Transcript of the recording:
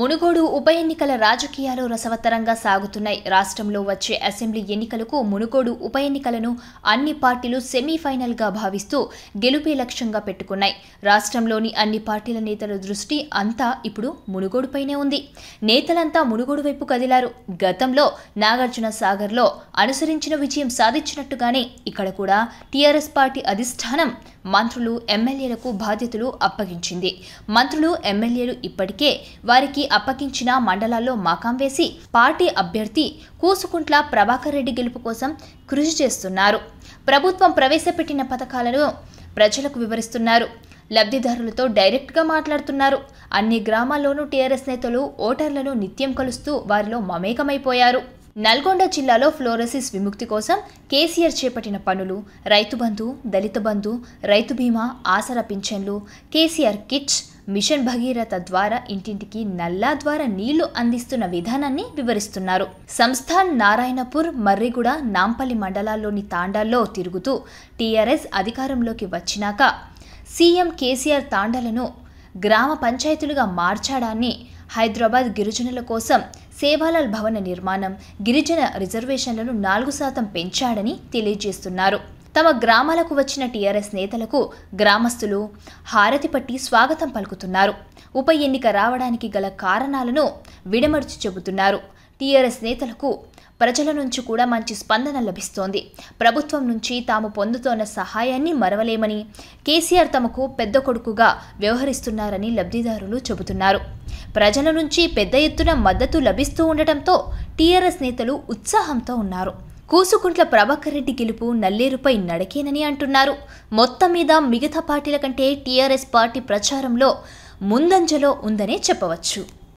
మునుగోడు ఉప ఎన్నికల రాజకీయాలు రసవత్తరంగా సాగుతున్నాయి రాష్ట్రంలో వచ్చే అసెంబ్లీ ఎన్నికలకు మునుగోడు ఉప ఎన్నికలను అన్ని పార్టీలు సెమీఫైనల్గా భావిస్తూ గెలుపే లక్ష్యంగా పెట్టుకున్నాయి రాష్ట్రంలోని అన్ని పార్టీల నేతల దృష్టి అంతా ఇప్పుడు మునుగోడుపైనే ఉంది నేతలంతా మునుగోడు వైపు కదిలారు గతంలో నాగార్జున సాగర్లో అనుసరించిన విజయం సాధించినట్టుగానే ఇక్కడ కూడా టీఆర్ఎస్ పార్టీ అధిష్టానం మంత్రులు ఎమ్మెల్యేలకు బాధ్యతలు అప్పగించింది మంత్రులు ఎమ్మెల్యేలు ఇప్పటికే వారికి అప్పగించిన మండలాల్లో మకాం వేసి పార్టీ అభ్యర్థి కూసుకుంట్ల ప్రభాకర్ రెడ్డి గెలుపు కోసం కృషి చేస్తున్నారు ప్రభుత్వం ప్రవేశపెట్టిన పథకాలను ప్రజలకు వివరిస్తున్నారు లబ్ధిదారులతో డైరెక్ట్గా మాట్లాడుతున్నారు అన్ని గ్రామాల్లోనూ టీఆర్ఎస్ నేతలు ఓటర్లను నిత్యం కలుస్తూ వారిలో మమేకమైపోయారు నల్గొండ జిల్లాలో ఫ్లోరసిస్ విముక్తి కోసం కేసీఆర్ చేపట్టిన పనులు రైతు బంధు దళిత బంధు రైతు బీమా ఆసరా పింఛన్లు కేసీఆర్ కిట్స్ మిషన్ భగీరథ ద్వారా ఇంటింటికి నల్లా ద్వారా నీళ్లు అందిస్తున్న విధానాన్ని వివరిస్తున్నారు సంస్థాన్ నారాయణపూర్ మర్రిగూడ నాంపల్లి మండలాల్లోని తాండాల్లో తిరుగుతూ టీఆర్ఎస్ అధికారంలోకి వచ్చినాక సీఎం కేసీఆర్ తాండాలను గ్రామ పంచాయతీలుగా మార్చాడాన్ని హైదరాబాద్ గిరిజనుల కోసం సేవాలాల్ భవన నిర్మాణం గిరిజన రిజర్వేషన్లను నాలుగు శాతం పెంచాడని తెలియజేస్తున్నారు తమ గ్రామాలకు వచ్చిన టీఆర్ఎస్ నేతలకు గ్రామస్తులు హారతి పట్టి స్వాగతం పలుకుతున్నారు ఉప ఎన్నిక రావడానికి గల కారణాలను విడమర్చి చెబుతున్నారు టీఆర్ఎస్ నేతలకు ప్రజల నుంచి కూడా మంచి స్పందన లభిస్తోంది ప్రభుత్వం నుంచి తాము పొందుతోన్న సహాయాన్ని మరవలేమని కేసీఆర్ తమకు పెద్ద కొడుకుగా వ్యవహరిస్తున్నారని లబ్ధిదారులు చెబుతున్నారు ప్రజల నుంచి పెద్ద ఎత్తున మద్దతు లభిస్తూ ఉండటంతో టీఆర్ఎస్ నేతలు ఉత్సాహంతో ఉన్నారు కూసుకుంట్ల ప్రభాకర్ రెడ్డి గెలుపు నల్లేరుపై నడకేనని అంటున్నారు మొత్తం మీద మిగతా పార్టీల కంటే టీఆర్ఎస్ పార్టీ ప్రచారంలో ముందంజలో ఉందనే చెప్పవచ్చు